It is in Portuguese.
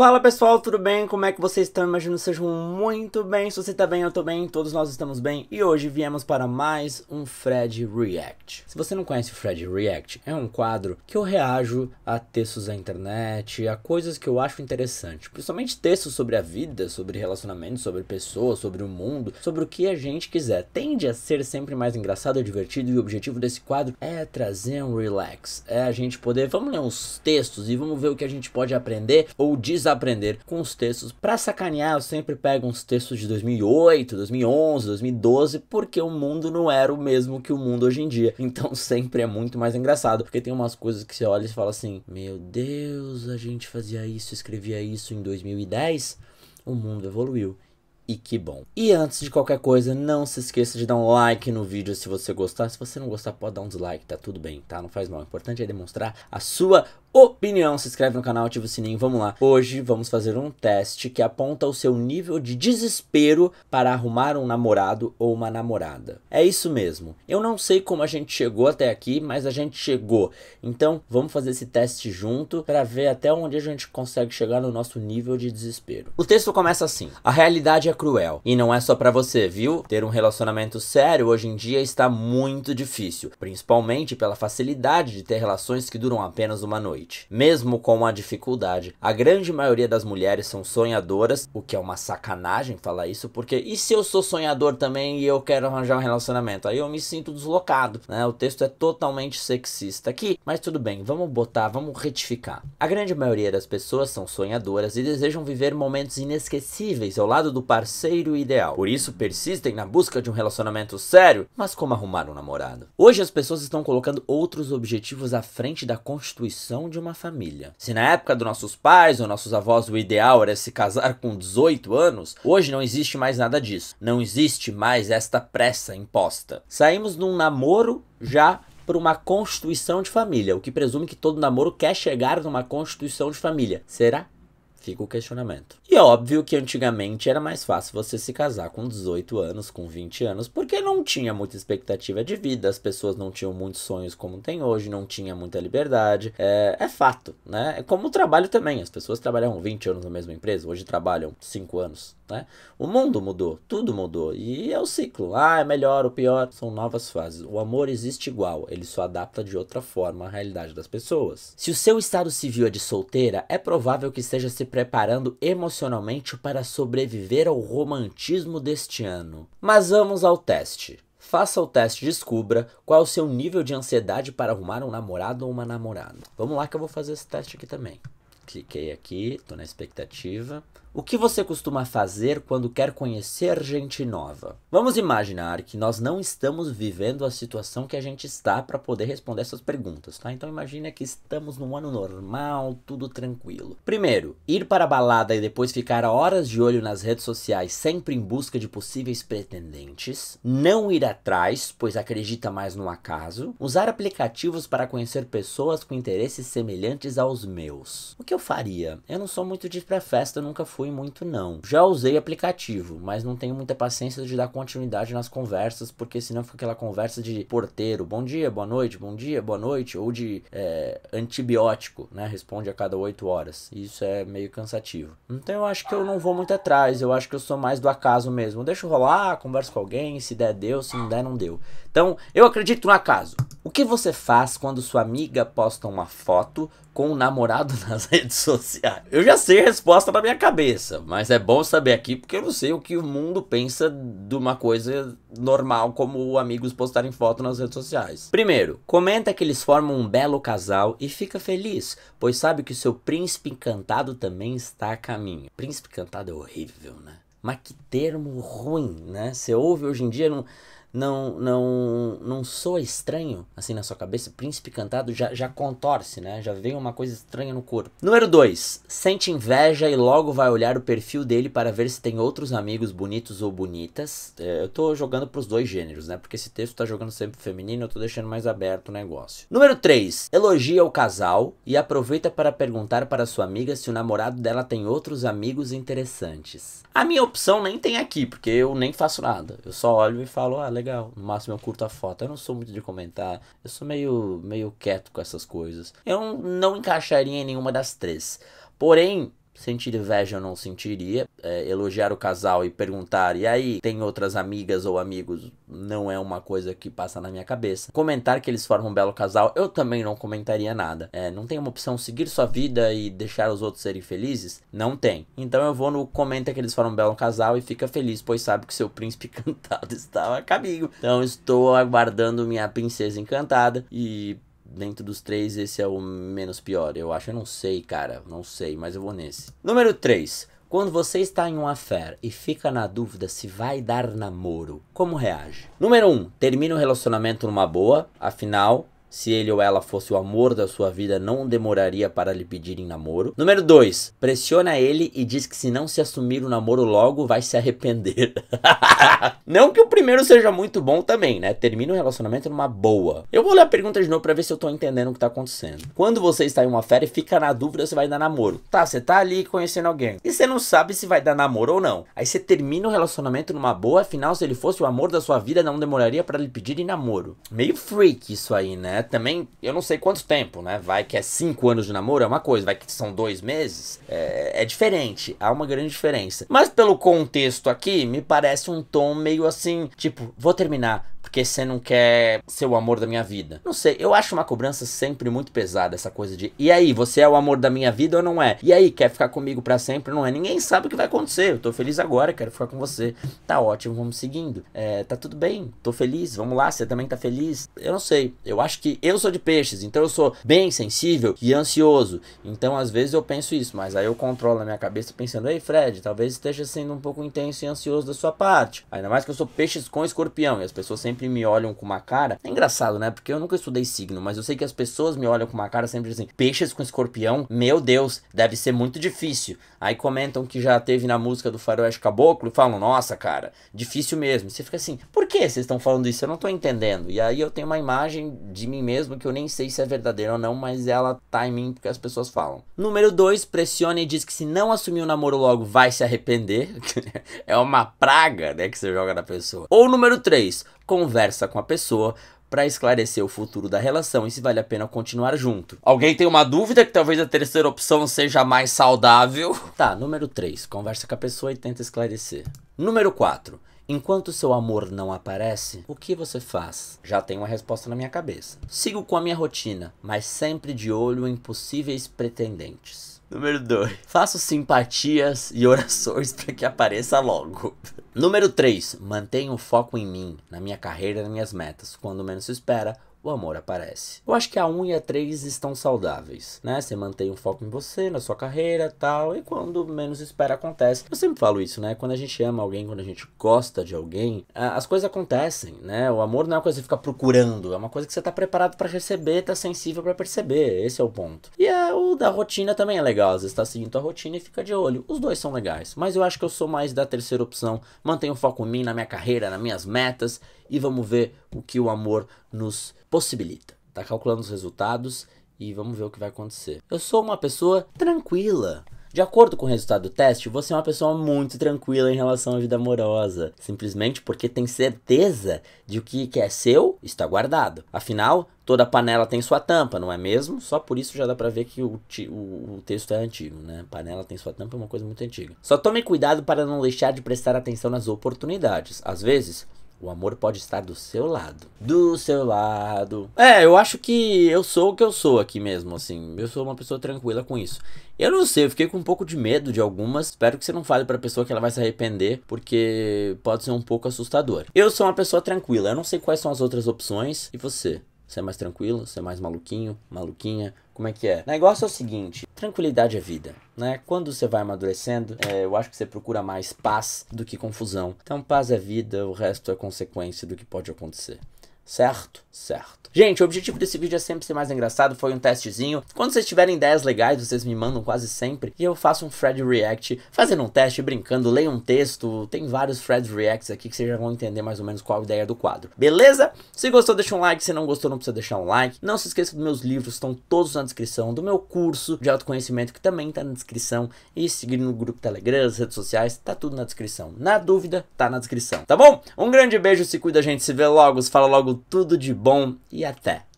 Fala pessoal, tudo bem? Como é que vocês estão? Imagino que sejam muito bem. Se você está bem, eu estou bem, todos nós estamos bem. E hoje viemos para mais um Fred React. Se você não conhece o Fred React, é um quadro que eu reajo a textos da internet, a coisas que eu acho interessante. Principalmente textos sobre a vida, sobre relacionamentos, sobre pessoas, sobre o mundo, sobre o que a gente quiser. Tende a ser sempre mais engraçado, divertido e o objetivo desse quadro é trazer um relax. É a gente poder, vamos ler uns textos e vamos ver o que a gente pode aprender ou desaprender aprender com os textos. Para sacanear, eu sempre pego uns textos de 2008, 2011, 2012, porque o mundo não era o mesmo que o mundo hoje em dia. Então sempre é muito mais engraçado, porque tem umas coisas que você olha e fala assim: "Meu Deus, a gente fazia isso, escrevia isso em 2010, o mundo evoluiu" e que bom. E antes de qualquer coisa, não se esqueça de dar um like no vídeo se você gostar. Se você não gostar, pode dar um dislike, tá tudo bem, tá? Não faz mal. O importante é demonstrar a sua opinião. Se inscreve no canal, ativa o sininho, vamos lá. Hoje vamos fazer um teste que aponta o seu nível de desespero para arrumar um namorado ou uma namorada. É isso mesmo. Eu não sei como a gente chegou até aqui, mas a gente chegou. Então, vamos fazer esse teste junto para ver até onde a gente consegue chegar no nosso nível de desespero. O texto começa assim: A realidade é cruel. E não é só para você, viu? Ter um relacionamento sério hoje em dia está muito difícil, principalmente pela facilidade de ter relações que duram apenas uma noite. Mesmo com a dificuldade, a grande maioria das mulheres são sonhadoras, o que é uma sacanagem falar isso, porque e se eu sou sonhador também e eu quero arranjar um relacionamento? Aí eu me sinto deslocado, né? O texto é totalmente sexista aqui, mas tudo bem, vamos botar, vamos retificar. A grande maioria das pessoas são sonhadoras e desejam viver momentos inesquecíveis ao lado do par parceiro ideal. Por isso persistem na busca de um relacionamento sério, mas como arrumar um namorado? Hoje as pessoas estão colocando outros objetivos à frente da constituição de uma família. Se na época dos nossos pais ou nossos avós o ideal era se casar com 18 anos, hoje não existe mais nada disso. Não existe mais esta pressa imposta. Saímos de um namoro já por uma constituição de família, o que presume que todo namoro quer chegar numa constituição de família. Será Fica o questionamento. E é óbvio que antigamente era mais fácil você se casar com 18 anos, com 20 anos, porque não tinha muita expectativa de vida, as pessoas não tinham muitos sonhos como tem hoje, não tinha muita liberdade. É, é fato, né? É como o trabalho também. As pessoas trabalhavam 20 anos na mesma empresa, hoje trabalham 5 anos, né? O mundo mudou, tudo mudou. E é o ciclo. Ah, é melhor ou pior. São novas fases. O amor existe igual, ele só adapta de outra forma à realidade das pessoas. Se o seu estado civil é de solteira, é provável que esteja se preparando emocionalmente para sobreviver ao romantismo deste ano. Mas vamos ao teste. Faça o teste e descubra qual é o seu nível de ansiedade para arrumar um namorado ou uma namorada. Vamos lá que eu vou fazer esse teste aqui também. Cliquei aqui, estou na expectativa. O que você costuma fazer quando quer conhecer gente nova? Vamos imaginar que nós não estamos vivendo a situação que a gente está para poder responder essas perguntas, tá? Então imagina que estamos num ano normal, tudo tranquilo. Primeiro, ir para a balada e depois ficar horas de olho nas redes sociais, sempre em busca de possíveis pretendentes. Não ir atrás, pois acredita mais no acaso. Usar aplicativos para conhecer pessoas com interesses semelhantes aos meus. O que eu faria? Eu não sou muito de ir para festa, nunca fui fui muito não. Já usei aplicativo, mas não tenho muita paciência de dar continuidade nas conversas, porque senão fica aquela conversa de porteiro, bom dia, boa noite, bom dia, boa noite, ou de é, antibiótico, né? Responde a cada oito horas. Isso é meio cansativo. Então eu acho que eu não vou muito atrás, eu acho que eu sou mais do acaso mesmo. Deixa rolar, converso com alguém, se der, deu, se não der, não deu. Então eu acredito no acaso. O que você faz quando sua amiga posta uma foto com o namorado nas redes sociais? Eu já sei a resposta na minha cabeça, mas é bom saber aqui porque eu não sei o que o mundo pensa de uma coisa normal como amigos postarem foto nas redes sociais. Primeiro, comenta que eles formam um belo casal e fica feliz, pois sabe que o seu príncipe encantado também está a caminho. Príncipe encantado é horrível, né? Mas que termo ruim, né? Você ouve hoje em dia não não não não soa estranho assim na sua cabeça? Príncipe cantado já, já contorce, né? Já vem uma coisa estranha no corpo. Número 2. Sente inveja e logo vai olhar o perfil dele para ver se tem outros amigos bonitos ou bonitas. É, eu tô jogando pros dois gêneros, né? Porque esse texto tá jogando sempre feminino, eu tô deixando mais aberto o negócio. Número 3. Elogia o casal e aproveita para perguntar para sua amiga se o namorado dela tem outros amigos interessantes. A minha opção nem tem aqui, porque eu nem faço nada. Eu só olho e falo, ah, legal. No máximo eu curto a foto. Eu não sou muito de comentar. Eu sou meio, meio quieto com essas coisas. Eu não encaixaria em nenhuma das três. Porém, sentir inveja eu não sentiria. É, elogiar o casal e perguntar, e aí, tem outras amigas ou amigos? Não é uma coisa que passa na minha cabeça. Comentar que eles formam um belo casal, eu também não comentaria nada. É, não tem uma opção seguir sua vida e deixar os outros serem felizes? Não tem. Então eu vou no comenta que eles formam um belo casal e fica feliz, pois sabe que seu príncipe encantado está a caminho. Então estou aguardando minha princesa encantada e dentro dos três, esse é o menos pior. Eu acho, eu não sei, cara. Não sei, mas eu vou nesse. Número 3. Quando você está em uma fé e fica na dúvida se vai dar namoro, como reage? Número 1. Um, termina o relacionamento numa boa, afinal, se ele ou ela fosse o amor da sua vida, não demoraria para lhe pedir em namoro. Número 2. Pressiona ele e diz que se não se assumir o namoro logo, vai se arrepender. não que o primeiro seja muito bom também, né? Termina o relacionamento numa boa. Eu vou ler a pergunta de novo pra ver se eu tô entendendo o que tá acontecendo. Quando você está em uma férias e fica na dúvida se vai dar namoro. Tá, você tá ali conhecendo alguém. E você não sabe se vai dar namoro ou não. Aí você termina o relacionamento numa boa, afinal, se ele fosse o amor da sua vida, não demoraria para lhe pedir em namoro. Meio freak isso aí, né? Né, também, eu não sei quanto tempo, né? Vai que é cinco anos de namoro, é uma coisa, vai que são dois meses, é, é diferente, há uma grande diferença. Mas pelo contexto aqui, me parece um tom meio assim, tipo, vou terminar, porque você não quer ser o amor da minha vida. Não sei, eu acho uma cobrança sempre muito pesada, essa coisa de e aí, você é o amor da minha vida ou não é? E aí, quer ficar comigo para sempre? Não é? Ninguém sabe o que vai acontecer. Eu tô feliz agora, quero ficar com você. Tá ótimo, vamos seguindo. É, tá tudo bem, tô feliz, vamos lá, você também tá feliz. Eu não sei, eu acho que eu sou de peixes, então eu sou bem sensível e ansioso. Então às vezes eu penso isso, mas aí eu controlo a minha cabeça pensando, ei Fred, talvez esteja sendo um pouco intenso e ansioso da sua parte. Ainda mais que eu sou peixes com escorpião e as pessoas sempre sempre me olham com uma cara. É engraçado, né? Porque eu nunca estudei signo, mas eu sei que as pessoas me olham com uma cara sempre assim: peixes com escorpião, meu Deus, deve ser muito difícil. Aí comentam que já teve na música do Faroeste Caboclo e falam: nossa, cara, difícil mesmo. você fica assim: por que vocês estão falando isso? Eu não tô entendendo. E aí eu tenho uma imagem de mim mesmo que eu nem sei se é verdadeira ou não, mas ela tá em mim porque as pessoas falam. Número 2, pressione e diz que se não assumir o namoro logo vai se arrepender. é uma praga, né, que você joga na pessoa. Ou número 3, conversa com a pessoa para esclarecer o futuro da relação e se vale a pena continuar junto. Alguém tem uma dúvida que talvez a terceira opção seja mais saudável? Tá, número 3, conversa com a pessoa e tenta esclarecer. Número 4, Enquanto seu amor não aparece, o que você faz? Já tenho uma resposta na minha cabeça. Sigo com a minha rotina, mas sempre de olho em possíveis pretendentes. Número 2. Faço simpatias e orações para que apareça logo. Número 3. Mantenha o foco em mim, na minha carreira, nas minhas metas. Quando menos se espera, o amor aparece. Eu acho que a 1 e a 3 estão saudáveis, né? Você mantém um foco em você, na sua carreira tal, e quando menos espera acontece. Eu sempre falo isso, né? Quando a gente ama alguém, quando a gente gosta de alguém, as coisas acontecem, né? O amor não é uma coisa que você fica procurando, é uma coisa que você tá preparado para receber, tá sensível para perceber, esse é o ponto. E é, o da rotina também é legal, às vezes tá seguindo a rotina e fica de olho. Os dois são legais, mas eu acho que eu sou mais da terceira opção, mantenho o foco em mim, na minha carreira, nas minhas metas, e vamos ver o que o amor nos possibilita. Tá calculando os resultados e vamos ver o que vai acontecer. Eu sou uma pessoa tranquila. De acordo com o resultado do teste, você é uma pessoa muito tranquila em relação à vida amorosa, simplesmente porque tem certeza de o que é seu está guardado. Afinal, toda panela tem sua tampa, não é mesmo? Só por isso já dá pra ver que o, o, o, texto é antigo, né? Panela tem sua tampa é uma coisa muito antiga. Só tome cuidado para não deixar de prestar atenção nas oportunidades. Às vezes, o amor pode estar do seu lado. Do seu lado. É, eu acho que eu sou o que eu sou aqui mesmo, assim. Eu sou uma pessoa tranquila com isso. Eu não sei, eu fiquei com um pouco de medo de algumas. Espero que você não fale pra pessoa que ela vai se arrepender, porque pode ser um pouco assustador. Eu sou uma pessoa tranquila, eu não sei quais são as outras opções. E você? Você é mais tranquilo? Você é mais maluquinho? Maluquinha? como é que é. O negócio é o seguinte, tranquilidade é vida. Né? Quando você vai amadurecendo, é, eu acho que você procura mais paz do que confusão. Então, paz é vida, o resto é consequência do que pode acontecer. Certo? Certo. Gente, o objetivo desse vídeo é sempre ser mais engraçado, foi um testezinho. Quando vocês tiverem ideias legais, vocês me mandam quase sempre, e eu faço um Fred React, fazendo um teste, brincando, leio um texto, tem vários Fred Reacts aqui que vocês já vão entender mais ou menos qual a ideia do quadro. Beleza? Se gostou, deixa um like, se não gostou, não precisa deixar um like. Não se esqueça dos meus livros, estão todos na descrição, do meu curso de autoconhecimento, que também está na descrição, e seguir no grupo Telegram, as redes sociais, tá tudo na descrição. Na dúvida, tá na descrição, tá bom? Um grande beijo, se cuida, gente, se vê logo, se fala logo tudo de bom e até!